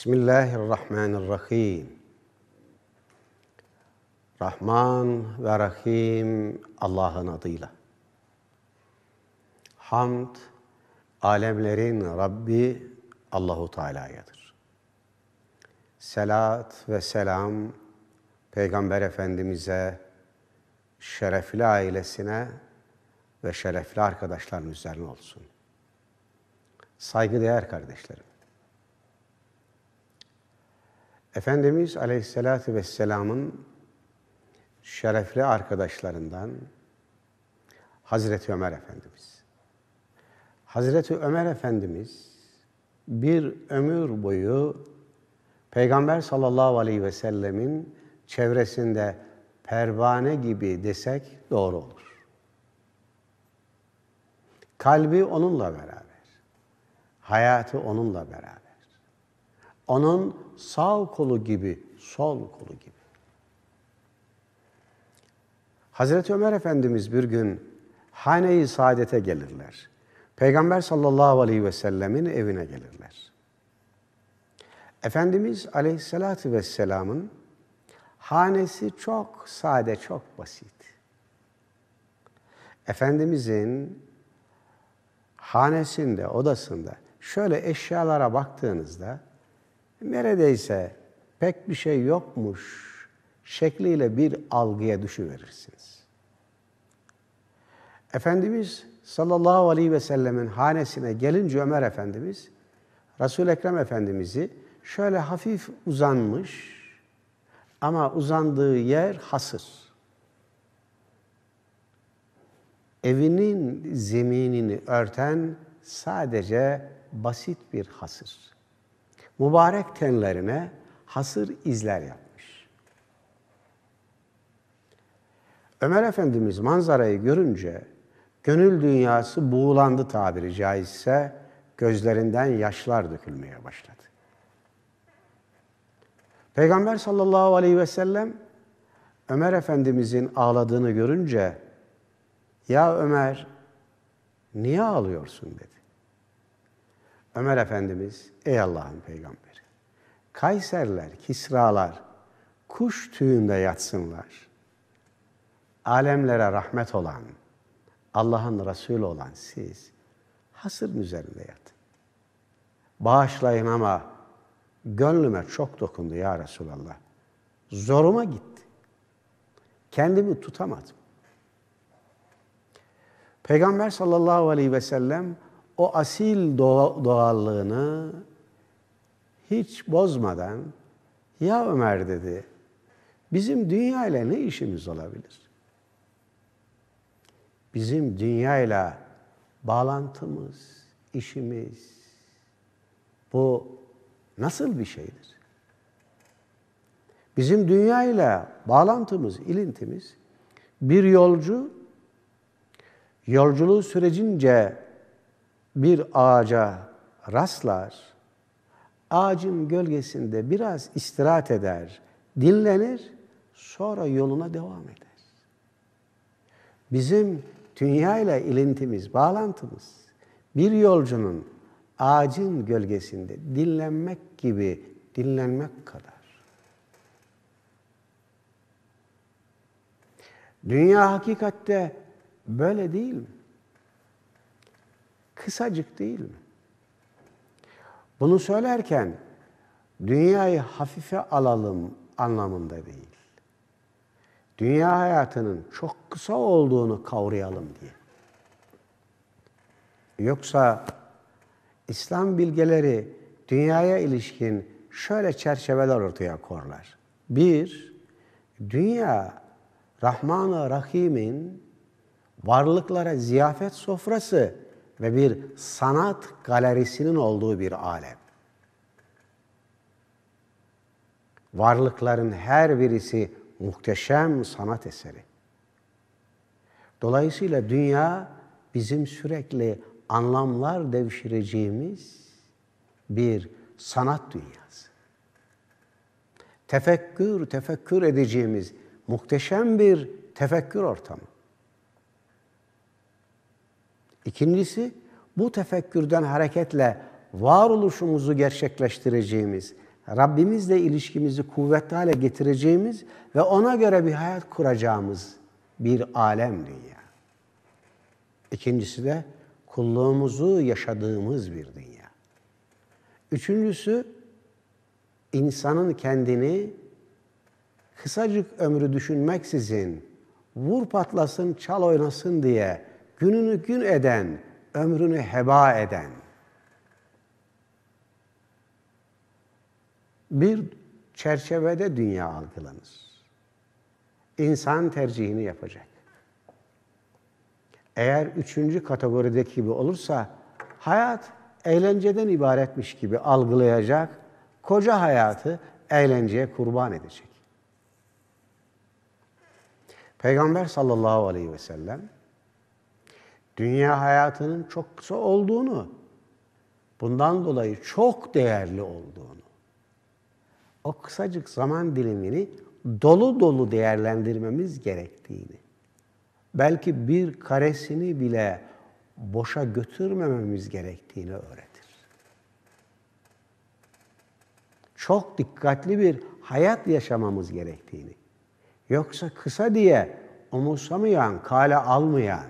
Bismillahirrahmanirrahim. Rahman ve Rahim Allah'ın adıyla. Hamd alemlerin Rabbi Allahu Teala'yadır. Selat ve selam Peygamber Efendimize, şerefli ailesine ve şerefli arkadaşların üzerine olsun. Saygıdeğer kardeşlerim. Efendimiz Aleyhisselatü Vesselam'ın şerefli arkadaşlarından Hazreti Ömer Efendimiz. Hazreti Ömer Efendimiz bir ömür boyu Peygamber sallallahu aleyhi ve sellemin çevresinde pervane gibi desek doğru olur. Kalbi onunla beraber, hayatı onunla beraber. Onun sağ kolu gibi, sol kolu gibi. Hazreti Ömer Efendimiz bir gün hane-i saadete gelirler. Peygamber sallallahu aleyhi ve sellemin evine gelirler. Efendimiz aleyhissalatü vesselamın hanesi çok sade, çok basit. Efendimizin hanesinde, odasında şöyle eşyalara baktığınızda neredeyse pek bir şey yokmuş şekliyle bir algıya düşüverirsiniz. Efendimiz sallallahu aleyhi ve sellemin hanesine gelince Ömer Efendimiz, resul Ekrem Efendimiz'i şöyle hafif uzanmış ama uzandığı yer hasır. Evinin zeminini örten sadece basit bir hasır mübarek tenlerine hasır izler yapmış. Ömer Efendimiz manzarayı görünce gönül dünyası buğulandı tabiri caizse gözlerinden yaşlar dökülmeye başladı. Peygamber sallallahu aleyhi ve sellem Ömer Efendimizin ağladığını görünce ya Ömer niye ağlıyorsun dedi. Ömer Efendimiz, ey Allah'ın peygamberi, Kayserler, Kisralar, kuş tüyünde yatsınlar. Alemlere rahmet olan, Allah'ın Resulü olan siz, hasırın üzerinde yatın. Bağışlayın ama gönlüme çok dokundu ya Resulallah. Zoruma gitti. Kendimi tutamadım. Peygamber sallallahu aleyhi ve sellem o asil doğallığını hiç bozmadan ya Ömer dedi bizim dünya ile ne işimiz olabilir? Bizim dünya ile bağlantımız, işimiz bu nasıl bir şeydir? Bizim dünya ile bağlantımız, ilintimiz bir yolcu yolculuğu sürecince bir ağaca rastlar, ağacın gölgesinde biraz istirahat eder, dinlenir, sonra yoluna devam eder. Bizim dünya ile ilintimiz, bağlantımız bir yolcunun ağacın gölgesinde dinlenmek gibi dinlenmek kadar. Dünya hakikatte böyle değil mi? kısacık değil mi? Bunu söylerken dünyayı hafife alalım anlamında değil. Dünya hayatının çok kısa olduğunu kavrayalım diye. Yoksa İslam bilgeleri dünyaya ilişkin şöyle çerçeveler ortaya korlar. Bir, dünya Rahman-ı Rahim'in varlıklara ziyafet sofrası ve bir sanat galerisinin olduğu bir alem. Varlıkların her birisi muhteşem sanat eseri. Dolayısıyla dünya bizim sürekli anlamlar devşireceğimiz bir sanat dünyası. Tefekkür, tefekkür edeceğimiz muhteşem bir tefekkür ortamı. İkincisi bu tefekkürden hareketle varoluşumuzu gerçekleştireceğimiz, Rabbimizle ilişkimizi kuvvetli hale getireceğimiz ve ona göre bir hayat kuracağımız bir alem dünya. İkincisi de kulluğumuzu yaşadığımız bir dünya. Üçüncüsü insanın kendini kısacık ömrü düşünmeksizin vur patlasın çal oynasın diye gününü gün eden, ömrünü heba eden, bir çerçevede dünya algılanır. İnsan tercihini yapacak. Eğer üçüncü kategorideki gibi olursa hayat eğlenceden ibaretmiş gibi algılayacak, koca hayatı eğlenceye kurban edecek. Peygamber sallallahu aleyhi ve sellem dünya hayatının çok kısa olduğunu, bundan dolayı çok değerli olduğunu, o kısacık zaman dilimini dolu dolu değerlendirmemiz gerektiğini, belki bir karesini bile boşa götürmememiz gerektiğini öğretir. Çok dikkatli bir hayat yaşamamız gerektiğini, yoksa kısa diye umursamayan, kale almayan,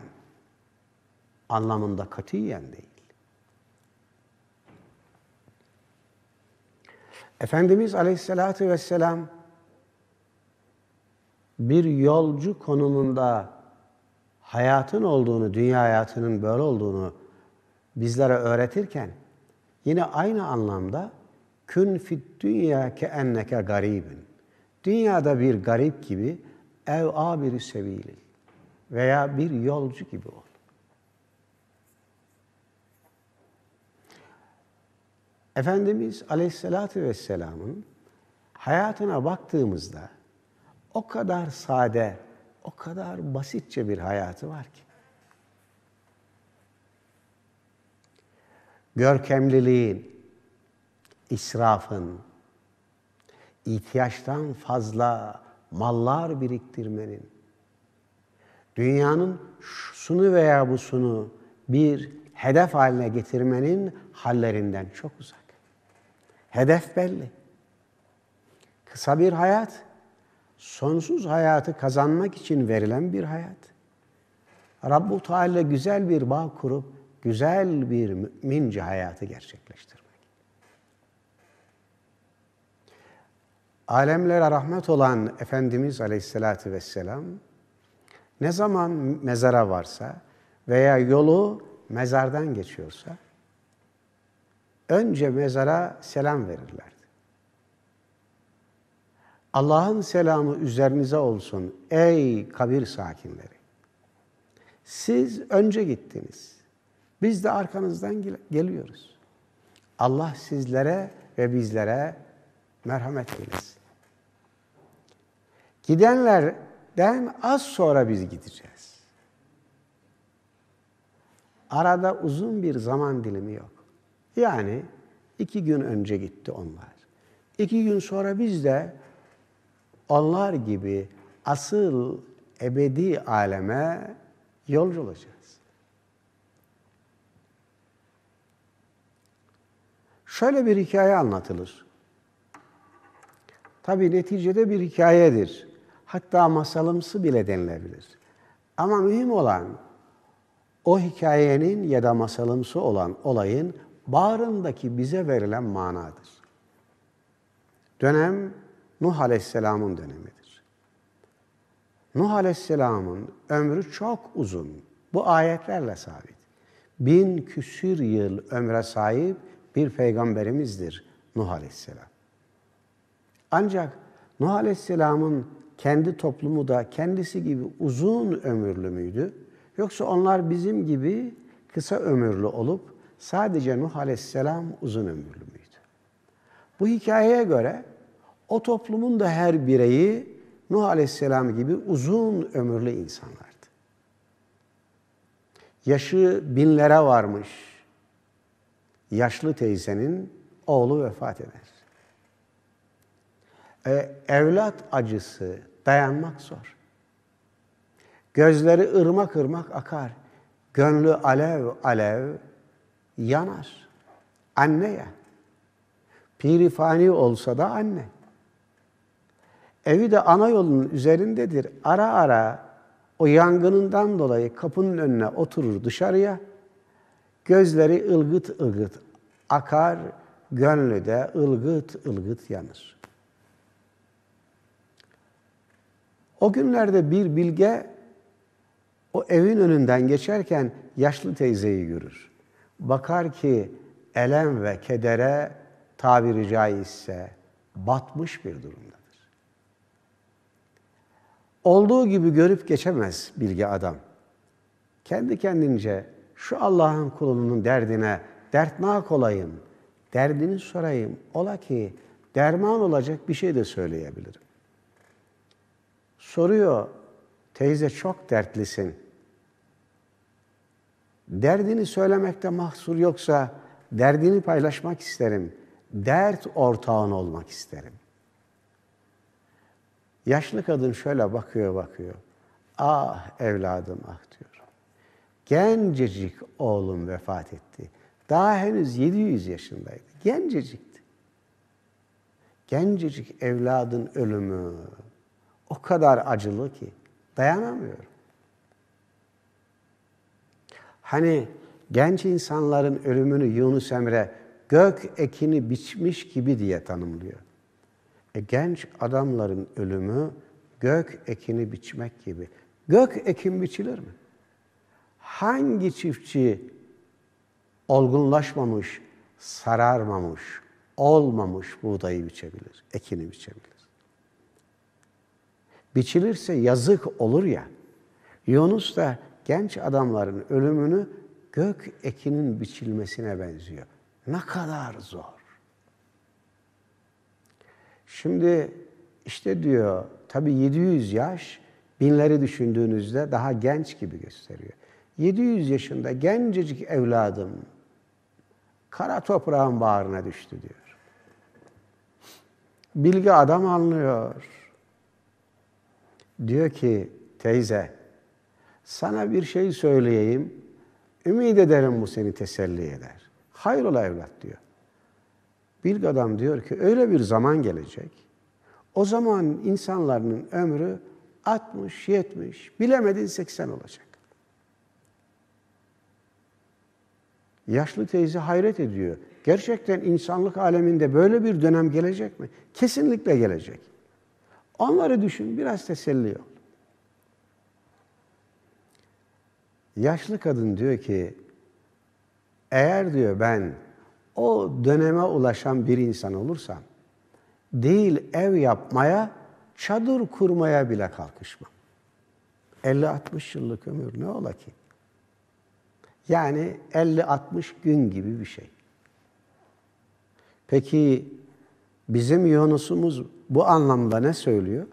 anlamında katiyen değil. Efendimiz Aleyhisselatü Vesselam bir yolcu konumunda hayatın olduğunu, dünya hayatının böyle olduğunu bizlere öğretirken yine aynı anlamda kün fit dünya ke enneke garibin. Dünyada bir garip gibi ev a bir sevilin veya bir yolcu gibi ol. Efendimiz Aleyhisselatü Vesselam'ın hayatına baktığımızda o kadar sade, o kadar basitçe bir hayatı var ki. Görkemliliğin, israfın, ihtiyaçtan fazla mallar biriktirmenin, dünyanın şunu veya busunu bir hedef haline getirmenin hallerinden çok uzak. Hedef belli. Kısa bir hayat, sonsuz hayatı kazanmak için verilen bir hayat. Rabbu Teala güzel bir bağ kurup güzel bir mümince hayatı gerçekleştirmek. Alemlere rahmet olan Efendimiz Aleyhisselatü Vesselam ne zaman mezara varsa veya yolu mezardan geçiyorsa önce mezara selam verirlerdi. Allah'ın selamı üzerinize olsun ey kabir sakinleri. Siz önce gittiniz. Biz de arkanızdan geliyoruz. Allah sizlere ve bizlere merhamet eylesin. Gidenlerden az sonra biz gideceğiz. Arada uzun bir zaman dilimi yok. Yani iki gün önce gitti onlar. İki gün sonra biz de onlar gibi asıl ebedi aleme yolcu Şöyle bir hikaye anlatılır. Tabi neticede bir hikayedir. Hatta masalımsı bile denilebilir. Ama mühim olan o hikayenin ya da masalımsı olan olayın bağrındaki bize verilen manadır. Dönem Nuh Aleyhisselam'ın dönemidir. Nuh Aleyhisselam'ın ömrü çok uzun. Bu ayetlerle sabit. Bin küsür yıl ömre sahip bir peygamberimizdir Nuh Aleyhisselam. Ancak Nuh Aleyhisselam'ın kendi toplumu da kendisi gibi uzun ömürlü müydü? Yoksa onlar bizim gibi kısa ömürlü olup Sadece Nuh Aleyhisselam uzun ömürlü müydü? Bu hikayeye göre o toplumun da her bireyi Nuh Aleyhisselam gibi uzun ömürlü insanlardı. Yaşı binlere varmış yaşlı teyzenin oğlu vefat eder. Ee, evlat acısı dayanmak zor. Gözleri ırmak ırmak akar. Gönlü alev alev yanar. Anne ya. Pirifani olsa da anne. Evi de ana yolunun üzerindedir. Ara ara o yangınından dolayı kapının önüne oturur dışarıya. Gözleri ılgıt ılgıt akar, gönlü de ılgıt ılgıt yanır. O günlerde bir bilge o evin önünden geçerken yaşlı teyzeyi görür bakar ki elem ve kedere tabiri caizse batmış bir durumdadır. Olduğu gibi görüp geçemez bilgi adam. Kendi kendince şu Allah'ın kulunun derdine dertnak olayım, derdini sorayım. Ola ki derman olacak bir şey de söyleyebilirim. Soruyor, teyze çok dertlisin.'' Derdini söylemekte mahsur yoksa derdini paylaşmak isterim. Dert ortağın olmak isterim. Yaşlı kadın şöyle bakıyor bakıyor. Ah evladım ah diyor. Gencecik oğlum vefat etti. Daha henüz 700 yaşındaydı. Gencecikti. Gencecik evladın ölümü o kadar acılı ki dayanamıyorum. Hani genç insanların ölümünü Yunus Emre gök ekini biçmiş gibi diye tanımlıyor. E, genç adamların ölümü gök ekini biçmek gibi. Gök ekin biçilir mi? Hangi çiftçi olgunlaşmamış, sararmamış, olmamış buğdayı biçebilir, ekini biçebilir? Biçilirse yazık olur ya. Yunus da genç adamların ölümünü gök ekinin biçilmesine benziyor. Ne kadar zor. Şimdi işte diyor tabii 700 yaş binleri düşündüğünüzde daha genç gibi gösteriyor. 700 yaşında gencecik evladım kara toprağın bağrına düştü diyor. Bilgi adam anlıyor. Diyor ki teyze sana bir şey söyleyeyim. Ümid ederim bu seni teselli eder. Hayrola evlat diyor. Bilg adam diyor ki öyle bir zaman gelecek. O zaman insanların ömrü 60, 70, bilemedin 80 olacak. Yaşlı teyze hayret ediyor. Gerçekten insanlık aleminde böyle bir dönem gelecek mi? Kesinlikle gelecek. Onları düşün, biraz teselli yok. Yaşlı kadın diyor ki, eğer diyor ben o döneme ulaşan bir insan olursam, değil ev yapmaya, çadır kurmaya bile kalkışmam. 50-60 yıllık ömür ne ola ki? Yani 50-60 gün gibi bir şey. Peki bizim Yunus'umuz bu anlamda ne söylüyor?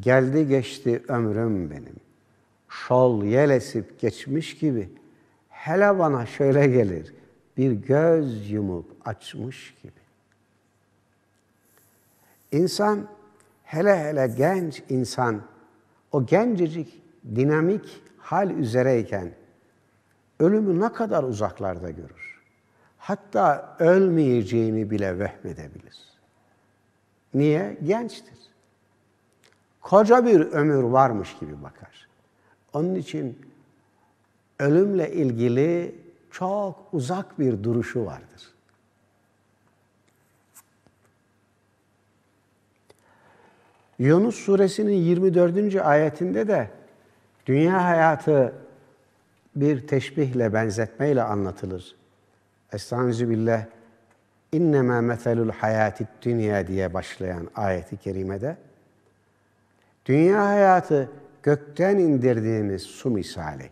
Geldi geçti ömrüm benim şol yel esip geçmiş gibi hele bana şöyle gelir. Bir göz yumup açmış gibi. İnsan hele hele genç insan o gencecik dinamik hal üzereyken ölümü ne kadar uzaklarda görür. Hatta ölmeyeceğini bile vehmedebilir. Niye? Gençtir. Koca bir ömür varmış gibi bakar. Onun için ölümle ilgili çok uzak bir duruşu vardır. Yunus suresinin 24. ayetinde de dünya hayatı bir teşbihle, benzetmeyle anlatılır. Estaizu billah innema meselul hayati dünya diye başlayan ayeti kerimede dünya hayatı gökten indirdiğimiz su misali.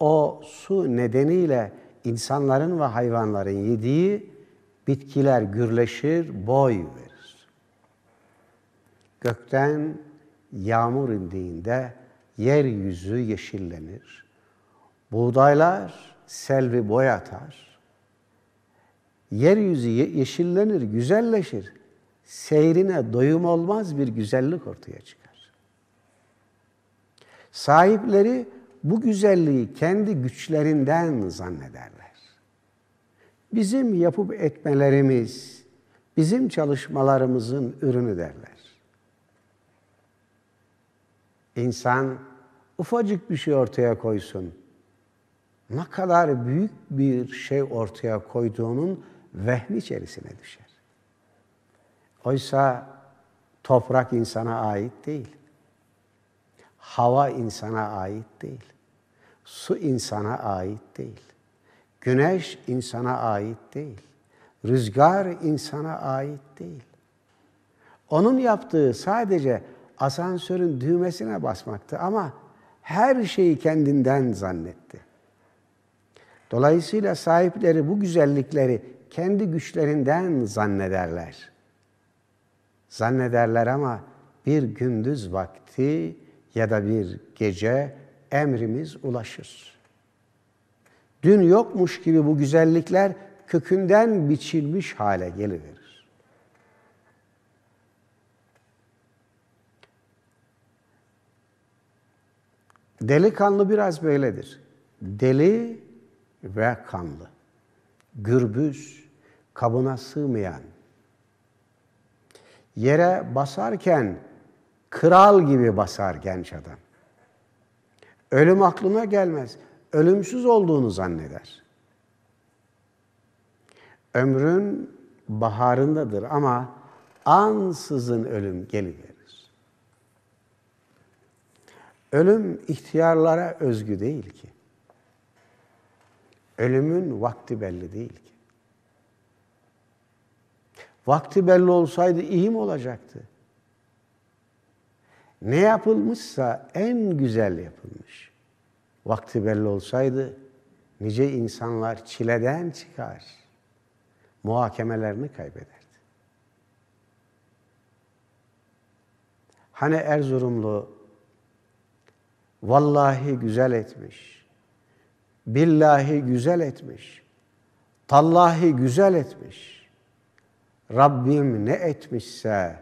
O su nedeniyle insanların ve hayvanların yediği bitkiler gürleşir, boy verir. Gökten yağmur indiğinde yeryüzü yeşillenir. Buğdaylar selvi boy atar. Yeryüzü yeşillenir, güzelleşir. Seyrine doyum olmaz bir güzellik ortaya çıkar. Sahipleri bu güzelliği kendi güçlerinden zannederler. Bizim yapıp etmelerimiz, bizim çalışmalarımızın ürünü derler. İnsan ufacık bir şey ortaya koysun. Ne kadar büyük bir şey ortaya koyduğunun vehmi içerisine düşer. Oysa toprak insana ait değil. Hava insana ait değil. Su insana ait değil. Güneş insana ait değil. Rüzgar insana ait değil. Onun yaptığı sadece asansörün düğmesine basmaktı ama her şeyi kendinden zannetti. Dolayısıyla sahipleri bu güzellikleri kendi güçlerinden zannederler. Zannederler ama bir gündüz vakti ya da bir gece emrimiz ulaşır. Dün yokmuş gibi bu güzellikler kökünden biçilmiş hale geliverir. Delikanlı biraz böyledir. Deli ve kanlı. Gürbüz, kabına sığmayan. Yere basarken Kral gibi basar genç adam. Ölüm aklına gelmez. Ölümsüz olduğunu zanneder. Ömrün baharındadır ama ansızın ölüm geliverir. Ölüm ihtiyarlara özgü değil ki. Ölümün vakti belli değil ki. Vakti belli olsaydı iyi mi olacaktı? Ne yapılmışsa en güzel yapılmış. Vakti belli olsaydı nice insanlar çileden çıkar. Muhakemelerini kaybederdi. Hani Erzurumlu vallahi güzel etmiş. Billahi güzel etmiş. Tallahi güzel etmiş. Rabbim ne etmişse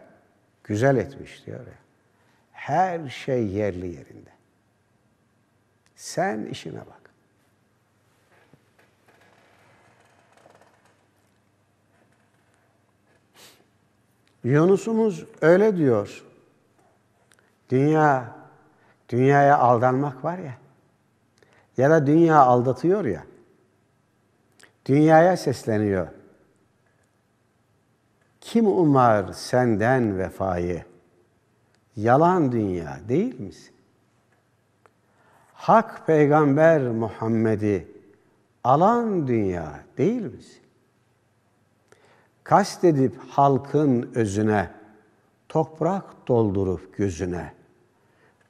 güzel etmiş diyor ya. Her şey yerli yerinde. Sen işine bak. Yunus'umuz öyle diyor. Dünya, dünyaya aldanmak var ya, ya da dünya aldatıyor ya, dünyaya sesleniyor. Kim umar senden vefayı? Yalan dünya değil misin? Hak peygamber Muhammed'i alan dünya değil misin? Kastedip halkın özüne, toprak doldurup gözüne,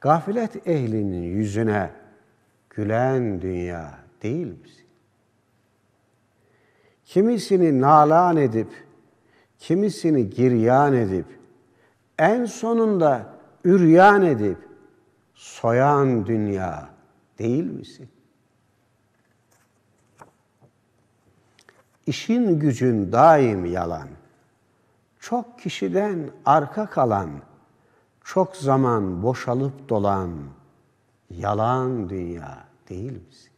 gaflet ehlinin yüzüne gülen dünya değil misin? Kimisini nalan edip, kimisini giryan edip, en sonunda üryan edip soyan dünya değil misin? İşin gücün daim yalan. Çok kişiden arka kalan, çok zaman boşalıp dolan yalan dünya değil misin?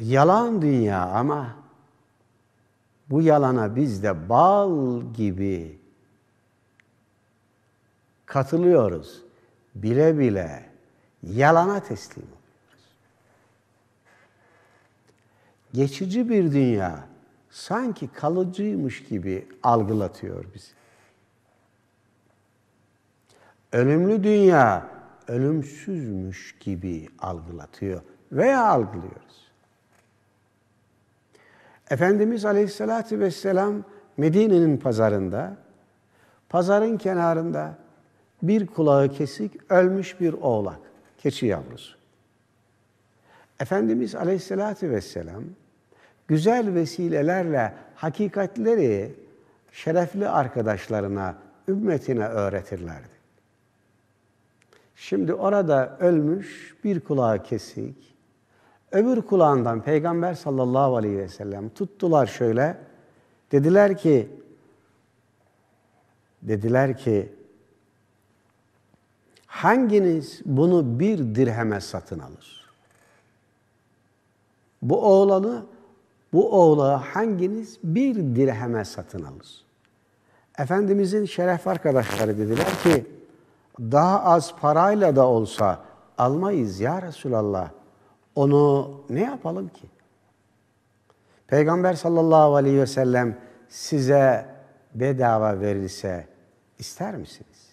Yalan dünya ama bu yalana biz de bal gibi katılıyoruz. Bile bile yalana teslim oluyoruz. Geçici bir dünya sanki kalıcıymış gibi algılatıyor bizi. Ölümlü dünya ölümsüzmüş gibi algılatıyor veya algılıyoruz. Efendimiz Aleyhisselatü Vesselam Medine'nin pazarında, pazarın kenarında bir kulağı kesik ölmüş bir oğlak, keçi yavrusu. Efendimiz Aleyhisselatü Vesselam güzel vesilelerle hakikatleri şerefli arkadaşlarına, ümmetine öğretirlerdi. Şimdi orada ölmüş bir kulağı kesik, Öbür kulağından Peygamber sallallahu aleyhi ve sellem tuttular şöyle. Dediler ki dediler ki hanginiz bunu bir dirheme satın alır? Bu oğlanı bu oğlağı hanginiz bir dirheme satın alır? Efendimizin şeref arkadaşları dediler ki daha az parayla da olsa almayız ya Resulallah.'' Onu ne yapalım ki? Peygamber sallallahu aleyhi ve sellem size bedava verilse ister misiniz?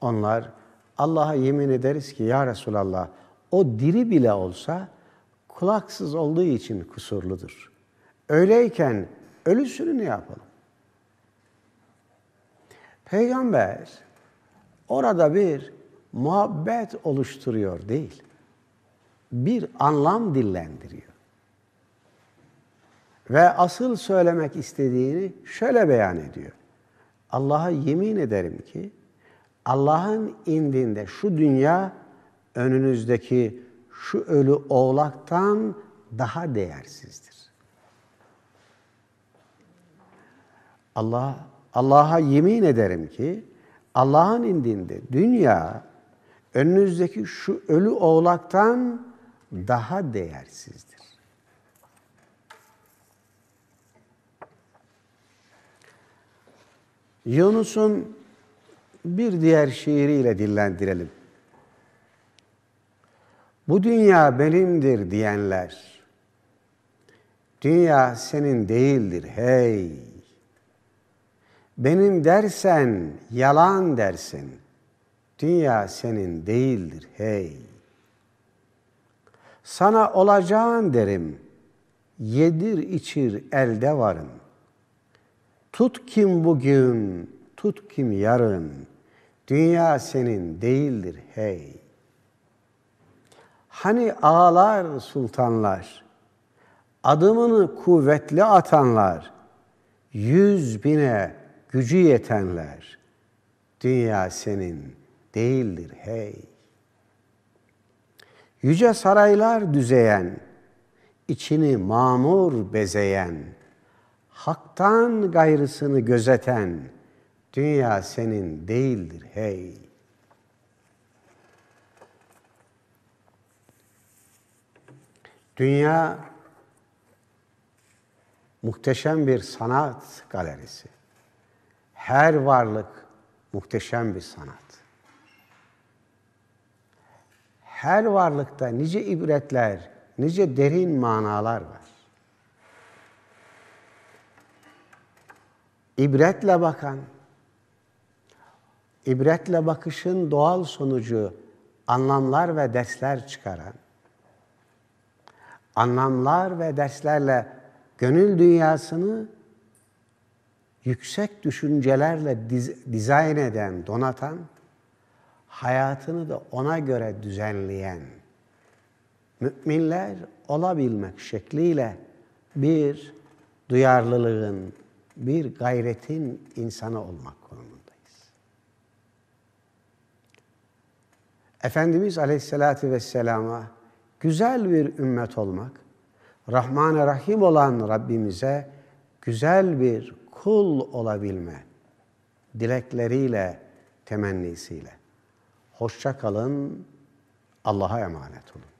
Onlar Allah'a yemin ederiz ki ya Resulallah o diri bile olsa kulaksız olduğu için kusurludur. Öyleyken ölüsünü ne yapalım? Peygamber orada bir muhabbet oluşturuyor değil bir anlam dillendiriyor. Ve asıl söylemek istediğini şöyle beyan ediyor. Allah'a yemin ederim ki Allah'ın indinde şu dünya önünüzdeki şu ölü oğlaktan daha değersizdir. Allah Allah'a yemin ederim ki Allah'ın indinde dünya önünüzdeki şu ölü oğlaktan daha değersizdir. Yunus'un bir diğer şiiriyle dillendirelim. Bu dünya benimdir diyenler, dünya senin değildir hey. Benim dersen yalan dersin, dünya senin değildir hey.'' Sana olacağın derim, yedir içir elde varım. Tut kim bugün, tut kim yarın, dünya senin değildir hey. Hani ağlar sultanlar, adımını kuvvetli atanlar, yüz bine gücü yetenler, dünya senin değildir hey.'' Yüce saraylar düzeyen, içini mamur bezeyen, haktan gayrısını gözeten, dünya senin değildir hey. Dünya muhteşem bir sanat galerisi. Her varlık muhteşem bir sanat her varlıkta nice ibretler, nice derin manalar var. İbretle bakan, ibretle bakışın doğal sonucu anlamlar ve dersler çıkaran, anlamlar ve derslerle gönül dünyasını yüksek düşüncelerle diz dizayn eden, donatan hayatını da ona göre düzenleyen müminler olabilmek şekliyle bir duyarlılığın, bir gayretin insanı olmak konumundayız. Efendimiz Aleyhisselatü Vesselam'a güzel bir ümmet olmak, rahman Rahim olan Rabbimize güzel bir kul olabilme dilekleriyle, temennisiyle. Hoşça kalın. Allah'a emanet olun.